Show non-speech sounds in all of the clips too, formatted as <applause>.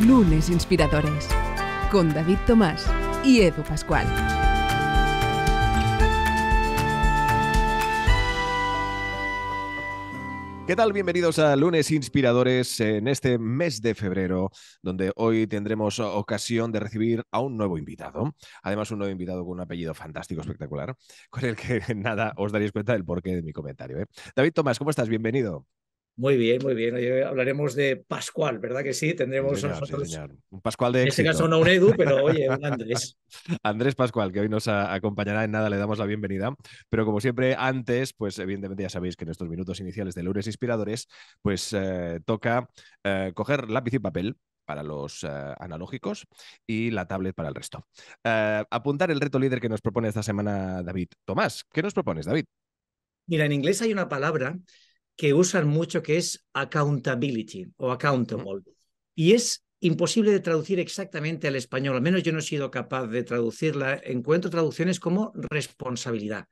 Lunes Inspiradores con David Tomás y Edu Pascual. ¿Qué tal? Bienvenidos a Lunes Inspiradores en este mes de febrero, donde hoy tendremos ocasión de recibir a un nuevo invitado. Además, un nuevo invitado con un apellido fantástico, espectacular, con el que <laughs> nada os daréis cuenta del porqué de mi comentario. ¿eh? David Tomás, ¿cómo estás? Bienvenido. Muy bien, muy bien. Hoy hablaremos de Pascual, ¿verdad que sí? Tendremos nosotros. Un Pascual de En este caso no un Edu, pero oye, <laughs> un Andrés. Andrés Pascual, que hoy nos acompañará. En nada le damos la bienvenida. Pero como siempre, antes, pues evidentemente ya sabéis que en estos minutos iniciales de Lunes Inspiradores, pues eh, toca eh, coger lápiz y papel para los eh, analógicos y la tablet para el resto. apuntar el reto líder que nos propone esta semana David Tomás. ¿Qué nos propones, David? Mira, en inglés hay una palabra que usan mucho que es accountability o accountable. Y es imposible de traducir exactamente al español, al menos yo no he sido capaz de traducirla. Encuentro traducciones como responsabilidad.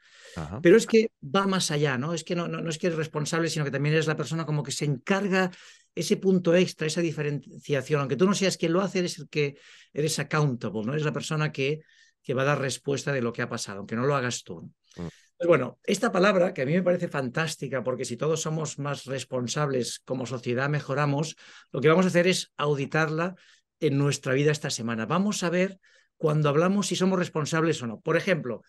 Pero es que va más allá, ¿no? Es que no, no, es que eres responsable, sino que también eres la persona como que se encarga ese punto extra, esa diferenciación. Aunque tú no seas quien lo hace, eres el que eres accountable, ¿no? Eres la persona que, que va a dar respuesta de lo que ha pasado, aunque no lo hagas tú. Pues bueno, esta palabra que a mí me parece fantástica, porque si todos somos más responsables como sociedad, mejoramos, lo que vamos a hacer es auditarla en nuestra vida esta semana. Vamos a ver cuando hablamos si somos responsables o no. Por ejemplo,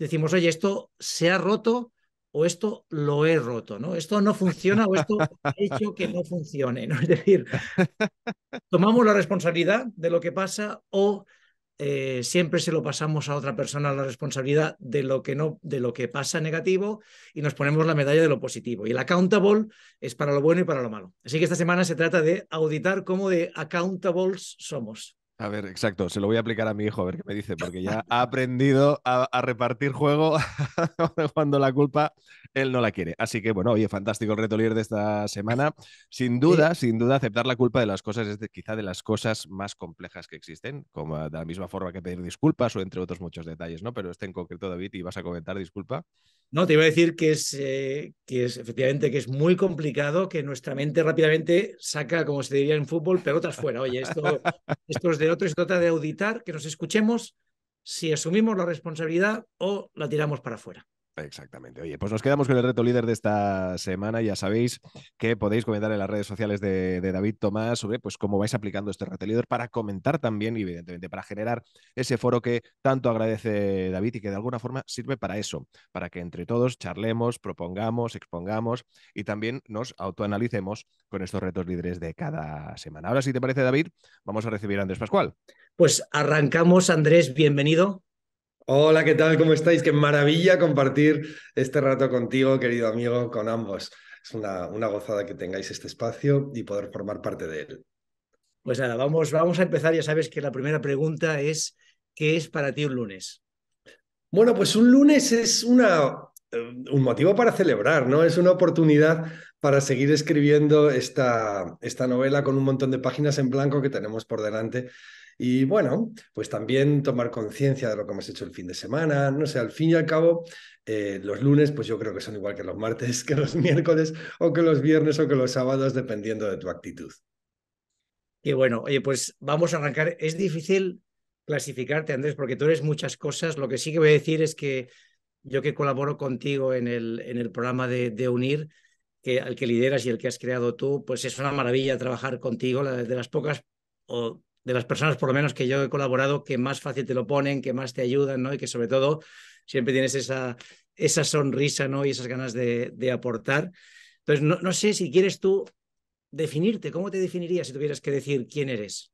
decimos, oye, esto se ha roto o esto lo he roto, ¿no? Esto no funciona o esto ha hecho que no funcione, ¿no? Es decir, <laughs> tomamos la responsabilidad de lo que pasa o eh, siempre se lo pasamos a otra persona la responsabilidad de lo que no, de lo que pasa negativo y nos ponemos la medalla de lo positivo. Y el accountable es para lo bueno y para lo malo. Así que esta semana se trata de auditar cómo de accountables somos. A ver, exacto, se lo voy a aplicar a mi hijo, a ver qué me dice, porque ya ha aprendido a, repartir juego <laughs> cuando la culpa él no la quiere. Así que, bueno, oye, fantástico el reto líder de esta semana. Sin duda, sin duda, aceptar la culpa de las cosas es quizá de las cosas más complejas que existen, como de la misma forma que pedir disculpas o entre otros muchos detalles, ¿no? Pero este en concreto, David, y vas a comentar, disculpa. No, te iba a decir que es, eh, que es efectivamente que es muy complicado, que nuestra mente rápidamente saca, como se diría en fútbol, pelotas fuera. Oye, esto, <laughs> esto es de el otro se trata de auditar, que nos escuchemos si asumimos la responsabilidad o la tiramos para afuera. Exactamente. Oye, pues nos quedamos con el reto líder de esta semana. Ya sabéis que podéis comentar en las redes sociales de, David Tomás sobre pues, cómo vais aplicando este reto líder para comentar también, evidentemente, para generar ese foro que tanto agradece David y que de alguna forma sirve para eso, para que entre todos charlemos, propongamos, expongamos y también nos autoanalicemos con estos retos líderes de cada semana. Ahora, si te parece, David, vamos a recibir a Andrés Pascual. Pues arrancamos, Andrés, bienvenido. Hola, ¿qué tal? ¿Cómo estáis? Qué maravilla compartir este rato contigo, querido amigo, con ambos. Es una, una gozada que tengáis este espacio y poder formar parte de él. Pues nada, vamos, vamos a empezar. Ya sabes que la primera pregunta es, ¿qué es para ti un lunes? Bueno, pues un lunes es una, eh, un motivo para celebrar, ¿no? Es una oportunidad para seguir escribiendo esta, esta novela con un montón de páginas en blanco que tenemos por delante y bueno, pues también tomar conciencia de lo que hemos hecho el fin de semana, no sé, al fin y al cabo, eh, los lunes, pues yo creo que son igual que los martes, <laughs> que los miércoles, o que los viernes, o que los sábados, dependiendo de tu actitud. Y bueno, oye, pues vamos a arrancar. Es difícil clasificarte, Andrés, porque tú eres muchas cosas. Lo que sí que voy a decir es que yo que colaboro contigo en el, en el programa de, Unir, que, al que lideras y el que has creado tú, pues es una maravilla trabajar contigo, la, de las pocas o de las personas, por lo menos que yo he colaborado, que más fácil te lo ponen, que más te ayudan, ¿no? Y que sobre todo siempre tienes esa, esa sonrisa, ¿no? Y esas ganas de, aportar. Entonces, no, sé si quieres tú definirte, ¿cómo te definirías si tuvieras que decir quién eres?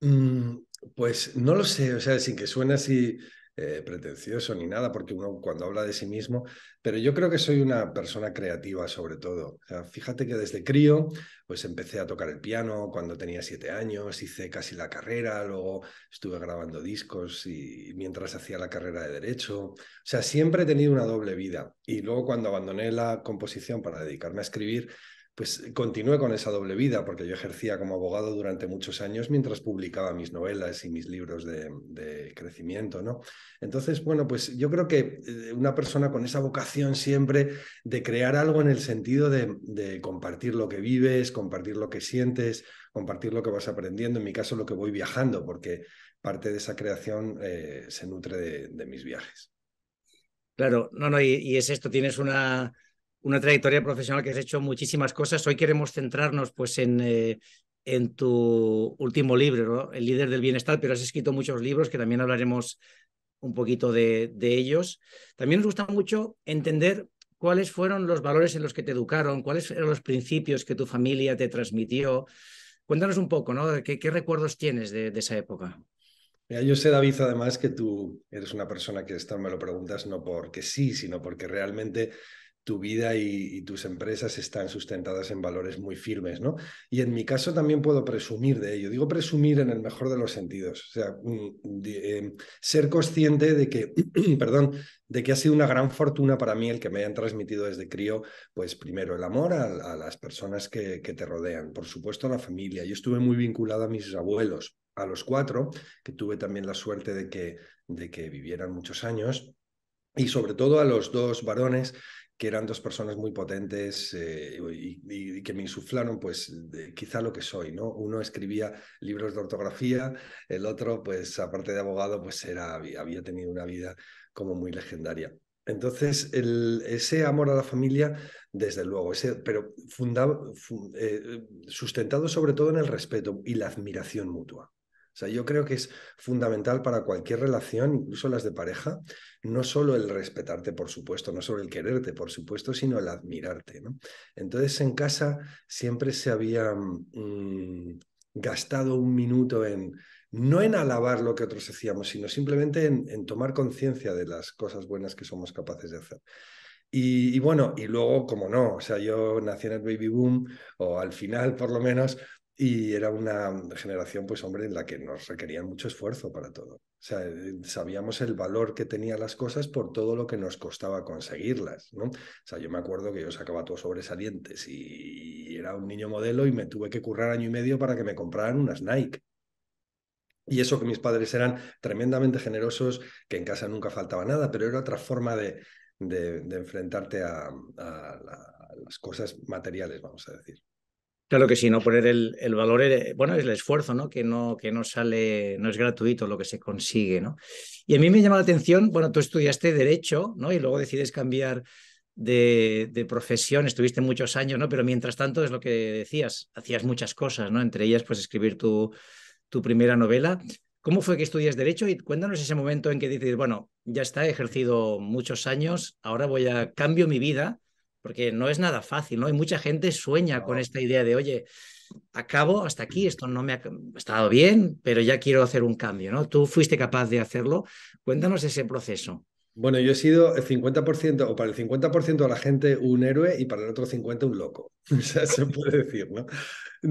Mm, pues no lo sé, o sea, sin que suene así eh, pretencioso ni nada, porque uno cuando habla de sí mismo, pero yo creo que soy una persona creativa sobre todo. fíjate que desde crío, pues empecé a tocar el piano cuando tenía siete años, hice casi la carrera, luego estuve grabando discos y mientras hacía la carrera de derecho. O sea, siempre he tenido una doble vida. Y luego cuando abandoné la composición para dedicarme a escribir, pues continué con esa doble vida, porque yo ejercía como abogado durante muchos años mientras publicaba mis novelas y mis libros de, crecimiento, ¿no? Entonces, bueno, pues yo creo que eh, una persona con esa vocación siempre de crear algo en el sentido de, compartir lo que vives, compartir lo que sientes, compartir lo que vas aprendiendo, en mi caso lo que voy viajando, porque parte de esa creación eh, se nutre de, mis viajes. Claro, no, no, y, es esto, tienes una, una trayectoria profesional que has hecho muchísimas cosas. Hoy queremos centrarnos pues, en, eh, en tu último libro, El líder del bienestar, pero has escrito muchos libros que también hablaremos un poquito de, ellos. También nos gusta mucho entender cuáles fueron los valores en los que te educaron, cuáles eran los principios que tu familia te transmitió. Cuéntanos un poco, ¿no? ¿Qué, recuerdos tienes de, esa época? yo sé, David, además que tú eres una persona que esto me lo preguntas no porque sí, sino porque realmente tu vida y, tus empresas están sustentadas en valores muy firmes, ¿no? Y en mi caso también puedo presumir de ello. Digo presumir en el mejor de los sentidos, o sea, mm, em, ser consciente de que, <clears throat> de que ha sido una gran fortuna para mí el que me hayan transmitido desde crío, pues primero el amor a, las personas que, te rodean, por supuesto a la familia. Yo estuve muy vinculado a mis abuelos, a los cuatro, que tuve también la suerte de que, de que vivieran muchos años y sobre todo a los dos varones que eran dos personas muy potentes eh, y, que me insuflaron pues quizá lo que soy, ¿no? Uno escribía libros de ortografía, el otro pues aparte de abogado pues era, había tenido una vida como muy legendaria. Entonces, ese amor a la familia, desde luego, ese, pero fundado, eh, sustentado sobre todo en el respeto y la admiración mutua. O sea, yo creo que es fundamental para cualquier relación, incluso las de pareja, no solo el respetarte, por supuesto, no solo el quererte, por supuesto, sino el admirarte. Entonces, en casa siempre se había mm, gastado un minuto en, no en alabar lo que otros hacíamos, sino simplemente en, tomar conciencia de las cosas buenas que somos capaces de hacer. Y, y, bueno, y luego, como no, o sea, yo nací en el baby boom, o al final por lo menos, y era una generación, pues hombre, en la que nos requerían mucho esfuerzo para todo. O sea, eh, sabíamos el valor que tenían las cosas por todo lo que nos costaba conseguirlas, ¿no? O sea, yo me acuerdo que yo sacaba todos sobresalientes y era un niño modelo y me tuve que currar año y medio para que me compraran unas Nike. Y eso que mis padres eran tremendamente generosos, que en casa nunca faltaba nada, pero era otra forma de, de, enfrentarte a las cosas materiales, vamos a decir. Claro que sí, ¿no? Poner el, valor, eh, bueno, es el esfuerzo, ¿no? Que, ¿no? que no sale, no es gratuito lo que se consigue, ¿no? Y a mí me llama la atención, bueno, tú estudiaste Derecho, ¿no? Y luego decides cambiar de, profesión, estuviste muchos años, ¿no? Pero mientras tanto, es lo que decías, hacías muchas cosas, ¿no? Entre ellas, pues escribir tu, primera novela. ¿Cómo fue que estudias Derecho? Y cuéntanos ese momento en que dices, bueno, ya está, he ejercido muchos años, ahora voy a, cambio mi vida porque no es nada fácil, ¿no? Y mucha gente sueña con esta idea de, oye, acabo hasta aquí, esto no me ha estado bien, pero ya quiero hacer un cambio, ¿no? Tú fuiste capaz de hacerlo. Cuéntanos ese proceso. Bueno, yo he sido el 50%, o para el 50% de la gente un héroe y para el otro 50% un loco. <laughs> O sea, se puede decir, ¿no?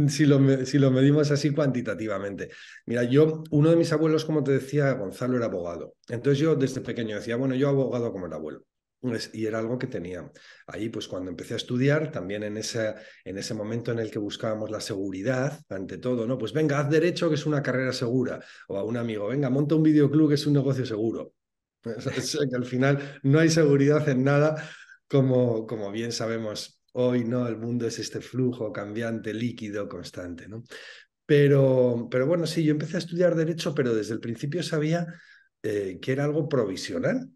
Si lo, si lo medimos así cuantitativamente. Mira, yo, uno de mis abuelos, como te decía, Gonzalo era abogado. Entonces yo desde pequeño decía, bueno, yo abogado como el abuelo. Pues, y era algo que tenía. Ahí, pues cuando empecé a estudiar, también en ese, en ese momento en el que buscábamos la seguridad, ante todo, ¿no? Pues venga, haz derecho, que es una carrera segura. O a un amigo, venga, monta un videoclub, que es un negocio seguro. <laughs> al final no hay seguridad en nada, como, como bien sabemos hoy, ¿no? El mundo es este flujo cambiante, líquido, constante, ¿no? Pero, pero bueno, sí, yo empecé a estudiar derecho, pero desde el principio sabía eh, que era algo provisional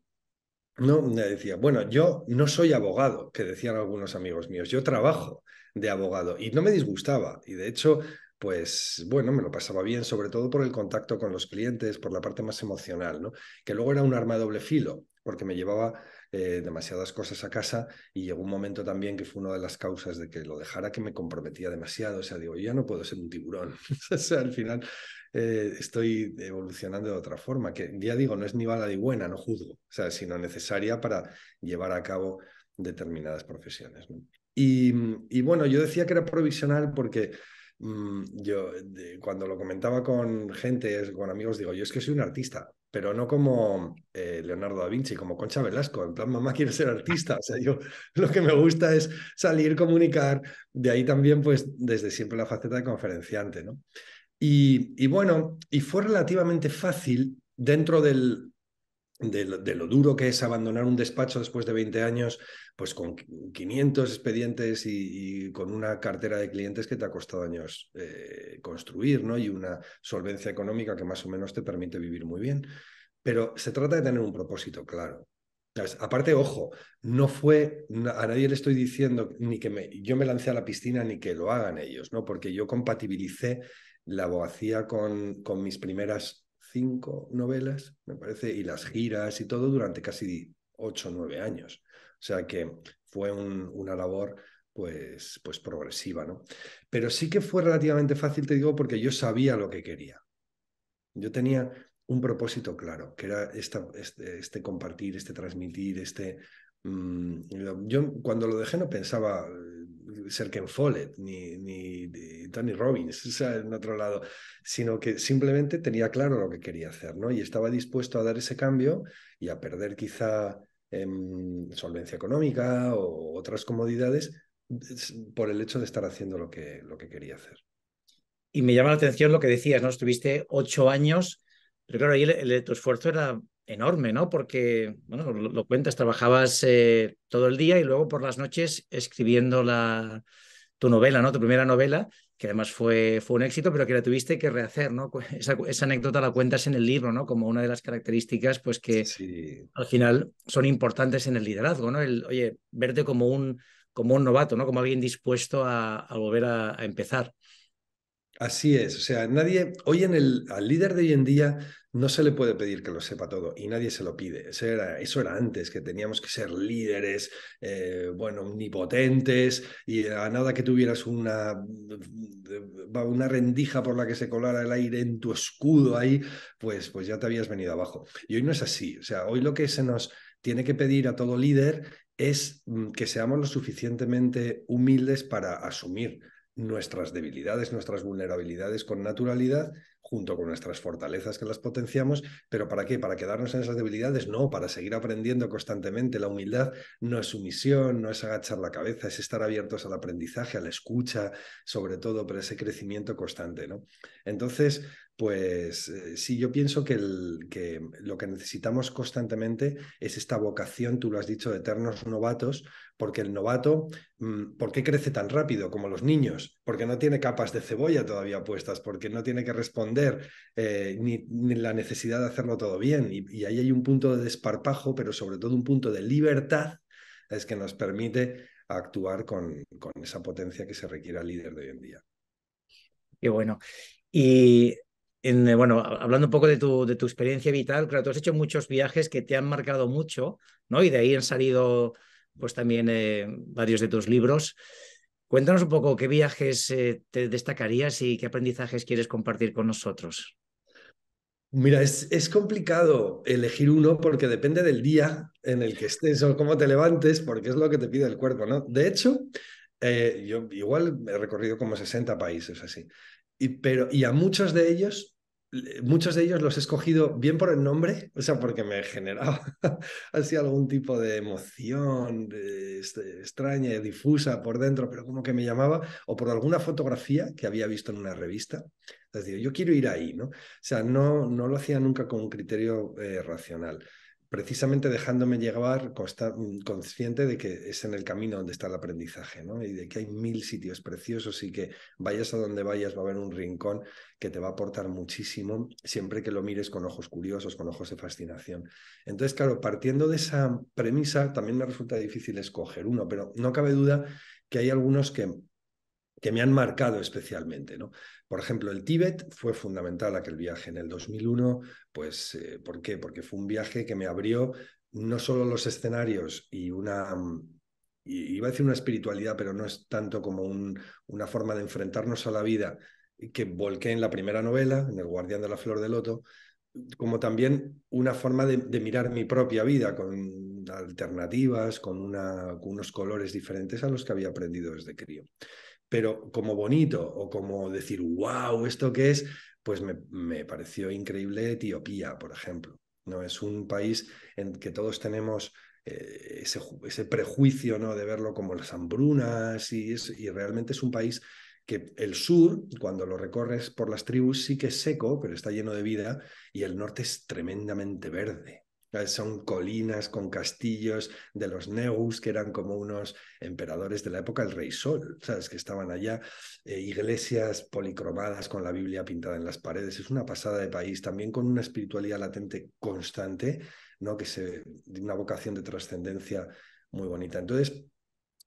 no, me decía, bueno, yo no soy abogado, que decían algunos amigos míos, yo trabajo de abogado y no me disgustaba. Y de hecho, pues bueno, me lo pasaba bien, sobre todo por el contacto con los clientes, por la parte más emocional, ¿no? Que luego era un arma de doble filo, porque me llevaba eh, demasiadas cosas a casa y llegó un momento también que fue una de las causas de que lo dejara que me comprometía demasiado. O sea, digo, ya no puedo ser un tiburón. <laughs> o sea, al final eh, estoy evolucionando de otra forma, que ya digo, no es ni mala ni buena, no juzgo, o sea, sino necesaria para llevar a cabo determinadas profesiones. Y, bueno, yo decía que era provisional porque mm, yo cuando lo comentaba con gente, con amigos, digo, yo es que soy un artista, pero no como eh, Leonardo da Vinci, como Concha Velasco, en plan, mamá, quiero ser artista. O sea, yo <laughs> lo que me gusta es salir, comunicar, de ahí también, pues, desde siempre la faceta de conferenciante, ¿no? Y, bueno, y fue relativamente fácil dentro del, de, lo, duro que es abandonar un despacho después de 20 años, pues con 500 expedientes y, con una cartera de clientes que te ha costado años eh, construir, ¿no? Y una solvencia económica que más o menos te permite vivir muy bien. Pero se trata de tener un propósito claro. Aparte, ojo, no fue, a nadie le estoy diciendo ni que yo me lancé a la piscina ni que lo hagan ellos, ¿no? Porque yo compatibilicé la abogacía con, con mis primeras cinco novelas, me parece, y las giras y todo durante casi ocho o nueve años. O sea que fue una labor pues, pues progresiva, ¿no? Pero sí que fue relativamente fácil, te digo, porque yo sabía lo que quería. Yo tenía un propósito claro, que era este, este, compartir, este transmitir, este... Mm, yo cuando lo dejé no pensaba ser Ken Follett ni, ni Tony Robbins sea, en otro lado, sino que simplemente tenía claro lo que quería hacer, ¿no? Y estaba dispuesto a dar ese cambio y a perder quizá en em, solvencia económica o otras comodidades por el hecho de estar haciendo lo que, lo que quería hacer. Y me llama la atención lo que decías, ¿no? Estuviste ocho años, pero claro, ahí tu esfuerzo era enorme, ¿no? Porque, bueno, lo, cuentas, trabajabas eh, todo el día y luego por las noches escribiendo la, tu novela, ¿no? Tu primera novela, que además fue, fue un éxito, pero que la tuviste que rehacer, ¿no? Esa, anécdota la cuentas en el libro, ¿no? Como una de las características, pues que al final son importantes en el liderazgo, ¿no? El, oye, verte como un, como un novato, ¿no? Como alguien dispuesto a, volver a, a empezar. Así es, o sea, nadie, hoy en el al líder de hoy en día no se le puede pedir que lo sepa todo y nadie se lo pide. Eso era, eso era antes, que teníamos que ser líderes, eh, bueno, omnipotentes y a nada que tuvieras una, una rendija por la que se colara el aire en tu escudo ahí, pues, pues ya te habías venido abajo. Y hoy no es así. O sea, hoy lo que se nos tiene que pedir a todo líder es mm, que seamos lo suficientemente humildes para asumir nuestras debilidades, nuestras vulnerabilidades con naturalidad junto con nuestras fortalezas que las potenciamos, pero ¿para qué? Para quedarnos en esas debilidades, no, para seguir aprendiendo constantemente. La humildad no es sumisión, no es agachar la cabeza, es estar abiertos al aprendizaje, a la escucha, sobre todo, pero ese crecimiento constante, ¿no? Entonces, pues eh, sí, yo pienso que, lo que necesitamos constantemente es esta vocación, tú lo has dicho, de eternos novatos, porque el novato, mm, ¿por qué crece tan rápido como los niños? Porque no tiene capas de cebolla todavía puestas, porque no tiene que responder eh, ni, la necesidad de hacerlo todo bien. Y, ahí hay un punto de desparpajo, pero sobre todo un punto de libertad, es que nos permite actuar con, con esa potencia que se requiere al líder de hoy en día. Qué bueno. Y eh, bueno, hablando un poco de tu, de tu experiencia vital, claro, tú has hecho muchos viajes que te han marcado mucho, ¿no? Y de ahí han salido, pues también eh, varios de tus libros. Cuéntanos un poco qué viajes eh, te destacarías y qué aprendizajes quieres compartir con nosotros. Mira, es, complicado elegir uno porque depende del día en el que estés o cómo te levantes, porque es lo que te pide el cuerpo, ¿no? De hecho, yo igual he recorrido como 60 países así. Y, pero, y a muchos de ellos muchos de ellos los he escogido bien por el nombre, o sea, porque me generaba <laughs> así algún tipo de emoción este, extraña, y difusa por dentro, pero como que me llamaba, o por alguna fotografía que había visto en una revista. es decir, yo quiero ir ahí, ¿no? O sea, no, no lo hacía nunca con un criterio eh, racional precisamente dejándome llevar mm, consciente de que es en el camino donde está el aprendizaje, ¿no? Y de que hay mil sitios preciosos y que vayas a donde vayas va a haber un rincón que te va a aportar muchísimo siempre que lo mires con ojos curiosos, con ojos de fascinación. Entonces, claro, partiendo de esa premisa, también me resulta difícil escoger uno, pero no cabe duda que hay algunos que que me han marcado especialmente, ¿no? Por ejemplo, el Tíbet fue fundamental aquel viaje en el 2001, pues eh, ¿por qué? Porque fue un viaje que me abrió no solo los escenarios y una, mm, iba a decir una espiritualidad, pero no es tanto como un, una forma de enfrentarnos a la vida que volqué en la primera novela, en El Guardián de la Flor de Loto, como también una forma de, mirar mi propia vida con alternativas, con, con unos colores diferentes a los que había aprendido desde crío pero como bonito o como decir, wow, ¿esto qué es? Pues me, me pareció increíble Etiopía, por ejemplo. ¿no? Es un país en que todos tenemos eh, ese, prejuicio ¿no? de verlo como las hambrunas es, y realmente es un país que el sur, cuando lo recorres por las tribus, sí que es seco, pero está lleno de vida, y el norte es tremendamente verde. Eh, son colinas con castillos de los Neus, que eran como unos emperadores de la época del Rey Sol, ¿sabes? Que estaban allá, eh, iglesias policromadas con la Biblia pintada en las paredes. Es una pasada de país, también con una espiritualidad latente constante, ¿no? Que se, una vocación de trascendencia muy bonita. Entonces,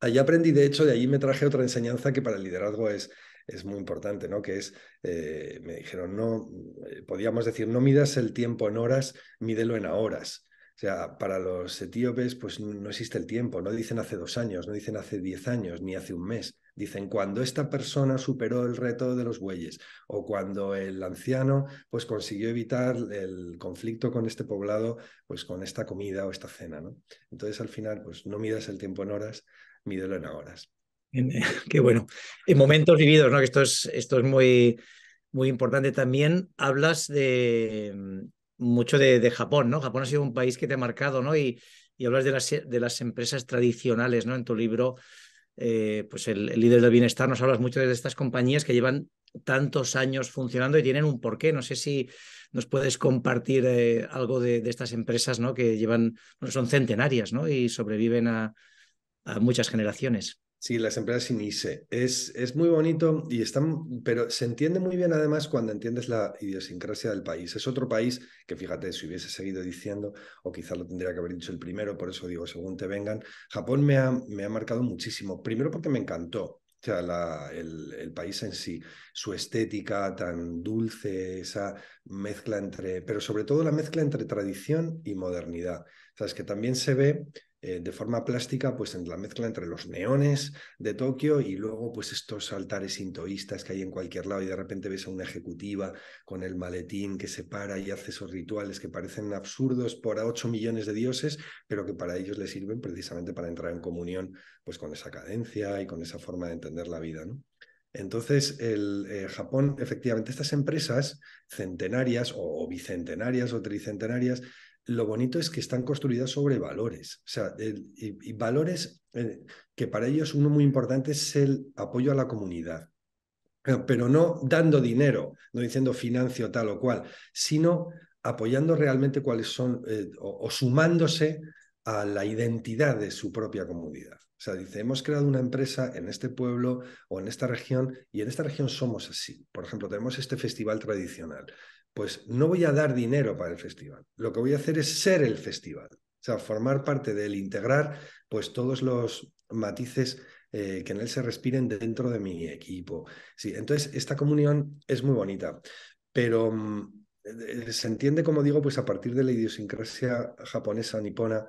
allí aprendí, de hecho, de allí me traje otra enseñanza que para el liderazgo es es muy importante, ¿no? Que es, eh, me dijeron, no, eh, podíamos decir, no midas el tiempo en horas, mídelo en horas. O sea, para los etíopes, pues no existe el tiempo, no dicen hace dos años, no dicen hace diez años, ni hace un mes. Dicen cuando esta persona superó el reto de los bueyes o cuando el anciano pues consiguió evitar el conflicto con este poblado pues con esta comida o esta cena, ¿no? Entonces al final pues no midas el tiempo en horas, mídelo en horas. En, <laughs> qué bueno. En momentos vividos, ¿no? Que esto es, esto es muy, muy importante también. Hablas mm, mucho de, Japón, ¿no? Japón ha sido un país que te ha marcado, ¿no? Y, y hablas de las, empresas tradicionales, ¿no? En tu libro, eh, pues el, líder del bienestar, nos hablas mucho de estas compañías que llevan tantos años funcionando y tienen un porqué. No sé si nos puedes compartir eh, algo de, estas empresas, ¿no? Que llevan, son centenarias, ¿no? Y sobreviven a muchas generaciones. Sí, las empresas sin ISE. Es, es muy bonito y están, pero se entiende muy bien además cuando entiendes la idiosincrasia del país. Es otro país que, fíjate, si hubiese seguido diciendo, o quizás lo tendría que haber dicho el primero, por eso digo, según te vengan, Japón me ha, me ha marcado muchísimo. Primero porque me encantó, o sea, el, país en sí, su estética tan dulce, esa mezcla entre, pero sobre todo la mezcla entre tradición y modernidad. O es que también se ve eh, de forma plástica pues en la mezcla entre los neones de Tokio y luego pues estos altares sintoístas que hay en cualquier lado y de repente ves a una ejecutiva con el maletín que se para y hace esos rituales que parecen absurdos por a 8 millones de dioses, pero que para ellos le sirven precisamente para entrar en comunión pues con esa cadencia y con esa forma de entender la vida, Entonces, el, eh, Japón, efectivamente, estas empresas centenarias o bicentenarias o tricentenarias lo bonito es que están construidas sobre valores, o sea, y, valores eh, que para ellos uno muy importante es el apoyo a la comunidad, pero no dando dinero, no diciendo financio tal o cual, sino apoyando realmente cuáles son eh, o, o sumándose a la identidad de su propia comunidad. O sea, dice, hemos creado una empresa en este pueblo o en esta región y en esta región somos así. Por ejemplo, tenemos este festival tradicional, pues no voy a dar dinero para el festival. Lo que voy a hacer es ser el festival. O sea, formar parte del integrar pues todos los matices eh, que en él se respiren dentro de mi equipo. Sí, entonces esta comunión es muy bonita, pero mm, eh, eh, se entiende, como digo, pues a partir de la idiosincrasia japonesa nipona,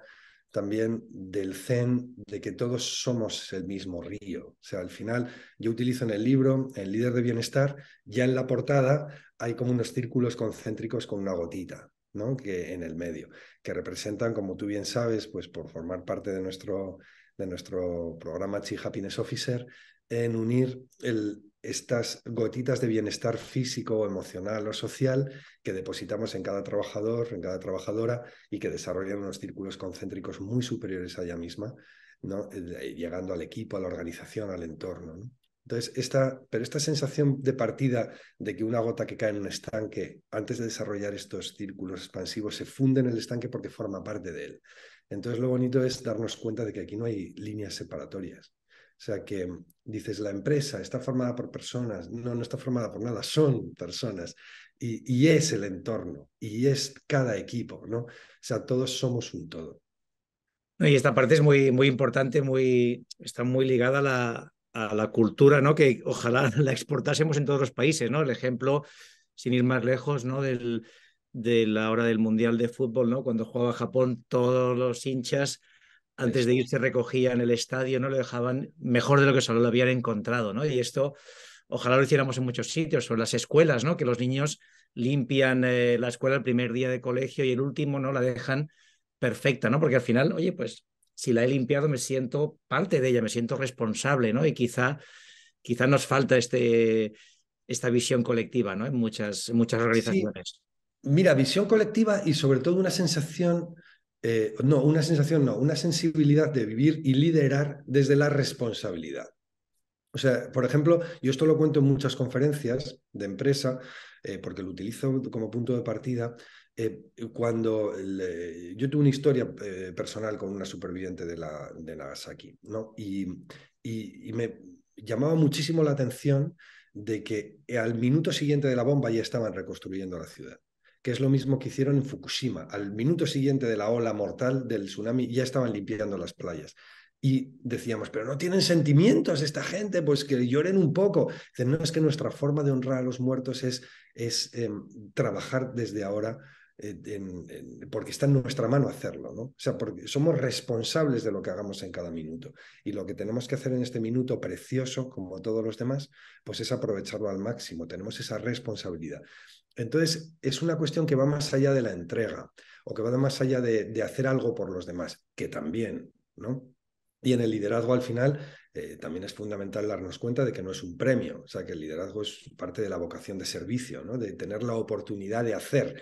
también del zen, de que todos somos el mismo río. O sea, al final yo utilizo en el libro, el Líder de Bienestar, ya en la portada hay como unos círculos concéntricos con una gotita, ¿no? Que en el medio, que representan, como tú bien sabes, pues por formar parte de nuestro, de nuestro programa Chi Happiness Officer, en unir estas gotitas de bienestar físico, emocional o social que depositamos en cada trabajador, en cada trabajadora y que desarrollan unos círculos concéntricos muy superiores a ella misma, ¿no? Eh, llegando al equipo, a la organización, al entorno. ¿no? Entonces, esta, pero esta sensación de partida de que una gota que cae en un estanque, antes de desarrollar estos círculos expansivos, se funde en el estanque porque forma parte de él. Entonces, lo bonito es darnos cuenta de que aquí no hay líneas separatorias. O sea que mm, dices, la empresa está formada por personas, no, no está formada por nada, son personas. Y, es el entorno, y es cada equipo, ¿no? O sea, todos somos un todo. Y esta parte es muy, muy importante, muy, está muy ligada a la, a la cultura, ¿no? Que ojalá <laughs> la exportásemos en todos los países, ¿no? El ejemplo, sin ir más lejos, ¿no? Del, de la hora del Mundial de Fútbol, ¿no? Cuando jugaba Japón, todos los hinchas antes de irse recogían el estadio, ¿no? Lo dejaban mejor de lo que solo lo habían encontrado, ¿no? Y esto ojalá lo hiciéramos en muchos sitios, o en las escuelas, ¿no? Que los niños limpian eh, la escuela el primer día de colegio y el último, ¿no? La dejan perfecta, ¿no? Porque al final, oye, pues si la he limpiado me siento parte de ella, me siento responsable, ¿no? Y quizá, quizá nos falta este, esta visión colectiva, ¿no? En muchas, muchas organizaciones. Mira, visión colectiva y sobre todo una sensación, eh, no, una sensación no, una sensibilidad de vivir y liderar desde la responsabilidad. O sea, por ejemplo, yo esto lo cuento en muchas conferencias de empresa, eh, porque lo utilizo como punto de partida. Eh, cuando yo tuve una historia eh, personal con una superviviente de, la, de Nagasaki, ¿no? Y, y, me llamaba muchísimo la atención de que eh, al minuto siguiente de la bomba ya estaban reconstruyendo la ciudad, que es lo mismo que hicieron en Fukushima. Al minuto siguiente de la ola mortal del tsunami ya estaban limpiando las playas. Y decíamos, pero no tienen sentimientos esta gente, pues que lloren un poco. Dicen, no, es que nuestra forma de honrar a los muertos es, es em, trabajar desde ahora porque está en nuestra mano hacerlo, ¿no? O sea, porque somos responsables de lo que hagamos en cada minuto. Y lo que tenemos que hacer en este minuto precioso, como todos los demás, pues es aprovecharlo al máximo. Tenemos esa responsabilidad. Entonces, es una cuestión que va más allá de la entrega o que va más allá de, hacer algo por los demás, que también, ¿no? Y en el liderazgo al final eh, también es fundamental darnos cuenta de que no es un premio, o sea, que el liderazgo es parte de la vocación de servicio, ¿no? de tener la oportunidad de hacer,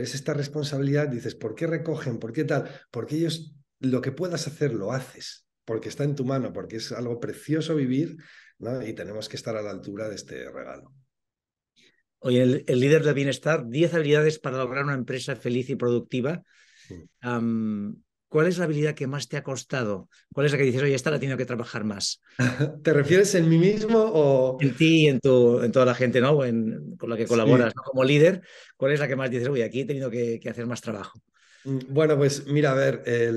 es esta responsabilidad, dices, ¿por qué recogen? ¿Por qué tal? Porque ellos, lo que puedas hacer, lo haces, porque está en tu mano, porque es algo precioso vivir, ¿no? Y tenemos que estar a la altura de este regalo. Hoy el, líder del bienestar, 10 habilidades para lograr una empresa feliz y productiva. Mm. ¿Cuál es la habilidad que más te ha costado? ¿Cuál es la que dices, oye, esta la he tenido que trabajar más? <laughs> ¿Te refieres en mí mismo o...? En ti y en, tu, en toda la gente ¿no? En, con la que colaboras como líder. ¿Cuál es la que más dices, oye, aquí he tenido que, hacer más trabajo? Mm, bueno, pues mira, a ver, eh,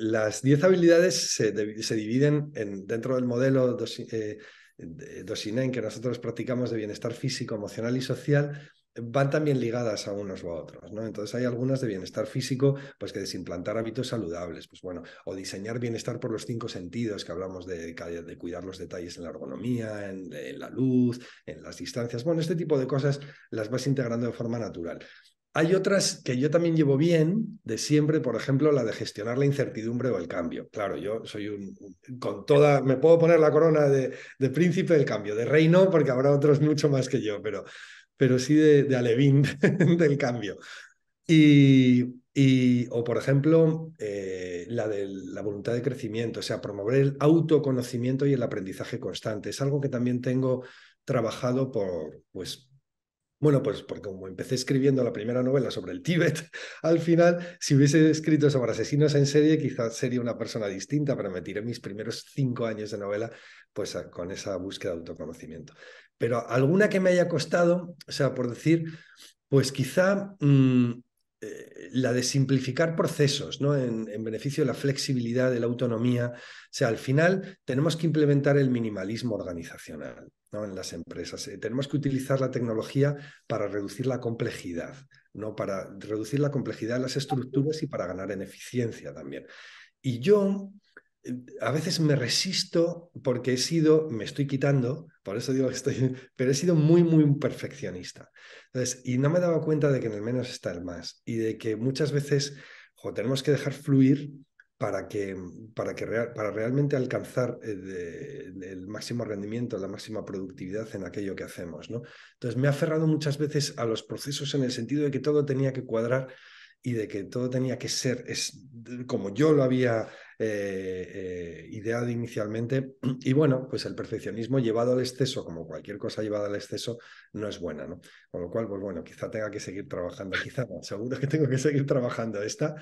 las 10 habilidades se, dividen dentro del modelo dos, eh, que nosotros practicamos de bienestar físico, emocional y social van también ligadas a unos o a otros, ¿no? Entonces hay algunas de bienestar físico, pues que desimplantar hábitos saludables, pues bueno, o diseñar bienestar por los cinco sentidos, que hablamos de, cuidar los detalles en la ergonomía, en, la luz, en las distancias, bueno, este tipo de cosas las vas integrando de forma natural. Hay otras que yo también llevo bien de siempre, por ejemplo, la de gestionar la incertidumbre o el cambio. Claro, yo soy un, con toda, me puedo poner la corona de, príncipe del cambio, de reino, porque habrá otros mucho más que yo, pero pero sí de, alevín <laughs> del cambio. Y, o por ejemplo, eh, la de la voluntad de crecimiento, o sea, promover el autoconocimiento y el aprendizaje constante. Es algo que también tengo trabajado por, pues, bueno, pues porque como empecé escribiendo la primera novela sobre el Tíbet, <laughs> al final, si hubiese escrito sobre asesinos en serie, quizás sería una persona distinta, pero me tiré mis primeros cinco años de novela pues, con esa búsqueda de autoconocimiento pero alguna que me haya costado, o sea, por decir, pues quizá mm, eh, la de simplificar procesos, ¿no? En, beneficio de la flexibilidad, de la autonomía. O sea, al final tenemos que implementar el minimalismo organizacional. ¿no? en las empresas. Eh, tenemos que utilizar la tecnología para reducir la complejidad, ¿no? para reducir la complejidad de las estructuras y para ganar en eficiencia también. Y yo, a veces me resisto porque he sido, me estoy quitando, por eso digo que estoy, <laughs> pero he sido muy, muy perfeccionista. Entonces, y no me he dado cuenta de que en el menos está el más y de que muchas veces tenemos que dejar fluir para, que, para, que para realmente alcanzar eh, el, máximo rendimiento, la máxima productividad en aquello que hacemos. ¿no? Entonces, me he aferrado muchas veces a los procesos en el sentido de que todo tenía que cuadrar y de que todo tenía que ser es, como yo lo había eh, eh, ideado inicialmente. <clears throat> Y bueno, pues el perfeccionismo llevado al exceso, como cualquier cosa llevada al exceso, no es buena, ¿no? Con lo cual, pues bueno, quizá tenga que seguir trabajando, quizá seguro que tengo que seguir trabajando esta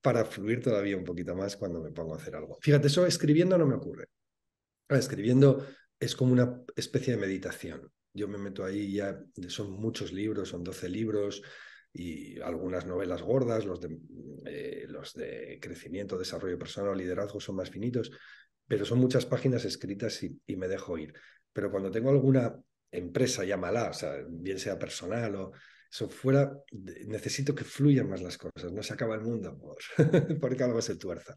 para fluir todavía un poquito más cuando me pongo a hacer algo. Fíjate, eso escribiendo no me ocurre. Escribiendo es como una especie de meditación. Yo me meto ahí, ya son muchos libros, son 12 libros, y algunas novelas gordas, los de, eh, los de crecimiento, desarrollo personal, liderazgo son más finitos, pero son muchas páginas escritas y, me dejo ir. Pero cuando tengo alguna empresa, llámala, o sea, bien sea personal o eso fuera, necesito que fluyan más las cosas, no se acaba el mundo por, <laughs> porque algo se tuerza.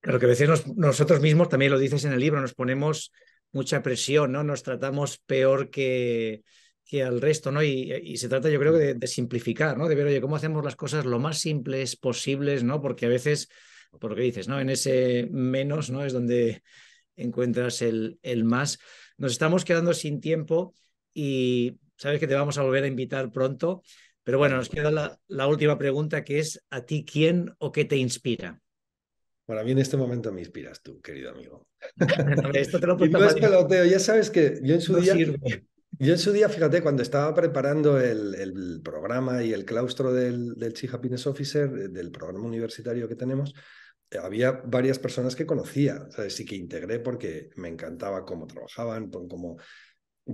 Pero que a veces nosotros mismos, también lo dices en el libro, nos ponemos mucha presión, ¿no? Nos tratamos peor que, que al resto, ¿no? Y, se trata, yo creo, de, simplificar, ¿no? De ver, oye, cómo hacemos las cosas lo más simples posibles, ¿no? Porque a veces, por lo que dices, ¿no? En ese menos, ¿no? Es donde encuentras el, el más. Nos estamos quedando sin tiempo y sabes que te vamos a volver a invitar pronto, pero bueno, nos queda la, última pregunta que es, ¿a ti quién o qué te inspira? Para mí en este momento me inspiras tú, querido amigo. <laughs> Esto te lo <laughs> y no es peloteo, ya sabes que yo en su día yo en su día, fíjate, cuando estaba preparando el, programa y el claustro del, del Chief Happiness Officer, eh, del programa universitario que tenemos, eh, había varias personas que conocía, ¿sabes? Sí que integré porque me encantaba cómo trabajaban,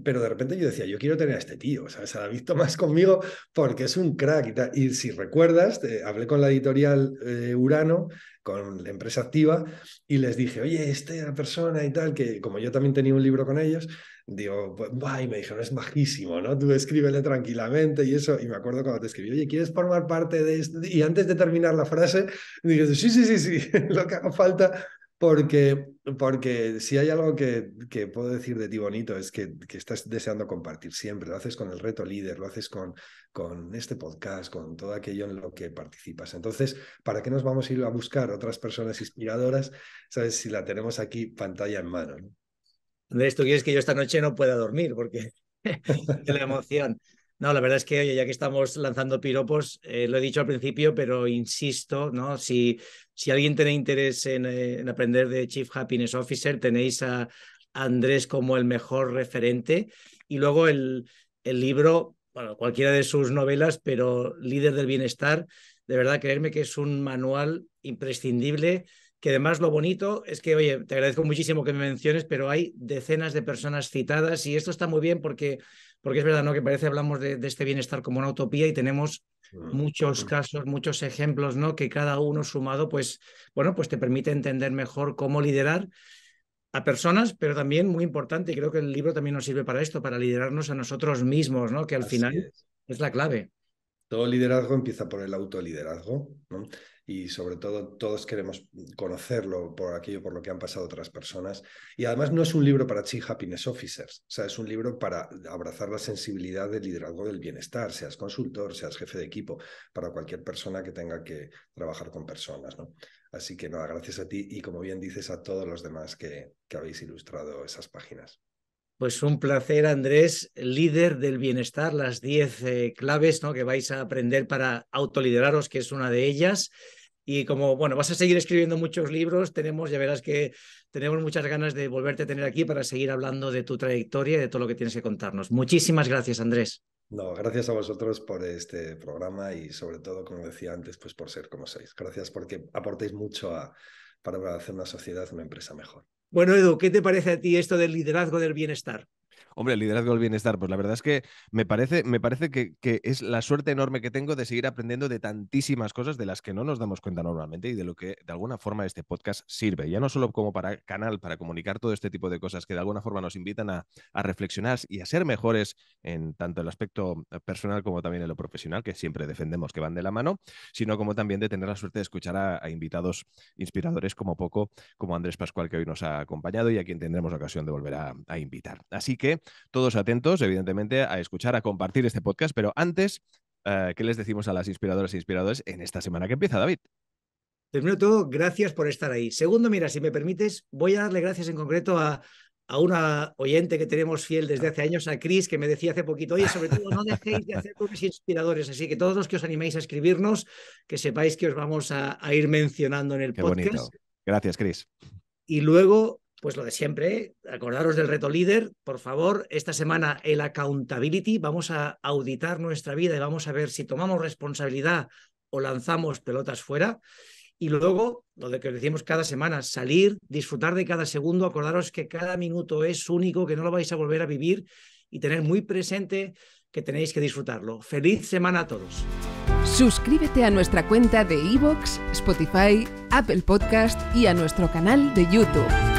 Pero de repente yo decía, yo quiero tener a este tío, ¿sabes? ha visto más conmigo porque es un crack y tal. Y si recuerdas, eh, hablé con la editorial Urano, con la empresa activa, y les dije, oye, esta persona y tal, que como yo también tenía un libro con ellos, digo, pues, me dijeron, es majísimo, ¿no? Tú escríbele tranquilamente y eso. Y me acuerdo cuando te escribí, oye, ¿quieres formar parte de esto? Y antes de terminar la frase, dije, sí, sí, sí, sí, <laughs> lo que haga falta. Porque, porque si hay algo que, puedo decir de ti bonito es que, estás deseando compartir siempre. Lo haces con el reto líder, lo haces con, con este podcast, con todo aquello en lo que participas. Entonces, ¿para qué nos vamos a ir a buscar otras personas inspiradoras? ¿Sabes? Si la tenemos aquí pantalla en mano. ¿no? Andrés, tú quieres que yo esta noche no pueda dormir porque <laughs> la emoción. No, la verdad es que, oye, ya que estamos lanzando piropos, eh, lo he dicho al principio, pero insisto, ¿no? Si, si alguien tiene interés eh, en, aprender de Chief Happiness Officer, tenéis a Andrés como el mejor referente. Y luego el, el libro, bueno, cualquiera de sus novelas, pero Líder del Bienestar, de verdad, creerme que es un manual imprescindible que además lo bonito es que, oye, te agradezco muchísimo que me menciones, pero hay decenas de personas citadas y esto está muy bien porque, porque es verdad, ¿no? Que parece hablamos de, este bienestar como una utopía y tenemos mm, muchos mm. casos, muchos ejemplos, ¿no? Que cada uno sumado, pues, bueno, pues te permite entender mejor cómo liderar a personas, pero también muy importante, y creo que el libro también nos sirve para esto, para liderarnos a nosotros mismos, ¿no? Que al final es. es la clave. Todo liderazgo empieza por el autoliderazgo, ¿no? y sobre todo todos queremos conocerlo por aquello por lo que han pasado otras personas. Y además no es un libro para Chief Happiness Officers, o sea, es un libro para abrazar la sensibilidad del liderazgo del bienestar, seas consultor, seas jefe de equipo, para cualquier persona que tenga que trabajar con personas. ¿no? Así que nada, gracias a ti y como bien dices a todos los demás que, habéis ilustrado esas páginas. Pues un placer, Andrés, líder del bienestar, las 10 eh, claves ¿no? que vais a aprender para autolideraros, que es una de ellas. Y como, bueno, vas a seguir escribiendo muchos libros, tenemos, ya verás que tenemos muchas ganas de volverte a tener aquí para seguir hablando de tu trayectoria y de todo lo que tienes que contarnos. Muchísimas gracias, Andrés. No, gracias a vosotros por este programa y sobre todo, como decía antes, pues por ser como sois. Gracias porque aportéis mucho a, para hacer una sociedad, una empresa mejor. Bueno, Edu, ¿qué te parece a ti esto del liderazgo del bienestar? Hombre, el liderazgo del bienestar, pues la verdad es que me parece, me parece que, es la suerte enorme que tengo de seguir aprendiendo de tantísimas cosas de las que no nos damos cuenta normalmente y de lo que de alguna forma este podcast sirve. Ya no solo como para canal, para comunicar todo este tipo de cosas que de alguna forma nos invitan a, reflexionar y a ser mejores en tanto el aspecto eh, personal como también en lo profesional, que siempre defendemos que van de la mano, sino como también de tener la suerte de escuchar a, invitados inspiradores como poco, como Andrés Pascual, que hoy nos ha acompañado y a quien tendremos ocasión de volver a invitar. Así que todos atentos, evidentemente, a escuchar, a compartir este podcast. Pero antes, eh, ¿qué les decimos a las inspiradoras e inspiradores en esta semana que empieza, David? Primero todo, gracias por estar ahí. Segundo, mira, si me permites, voy a darle gracias en concreto a, a una oyente que tenemos fiel desde hace años, a Cris, que me decía hace poquito, oye, sobre todo no dejéis de hacer cosas inspiradores, así que todos los que os animéis a escribirnos, que sepáis que os vamos a, ir mencionando en el Qué Bonito. Gracias, Cris. Y luego pues lo de siempre, ¿eh? acordaros del reto líder, por favor, esta semana el accountability, vamos a auditar nuestra vida y vamos a ver si tomamos responsabilidad o lanzamos pelotas fuera. Y luego, lo de que decimos cada semana, salir, disfrutar de cada segundo, acordaros que cada minuto es único, que no lo vais a volver a vivir y tener muy presente que tenéis que disfrutarlo. Feliz semana a todos. Suscríbete a nuestra cuenta de iVoox, Spotify, Apple Podcast y a nuestro canal de YouTube.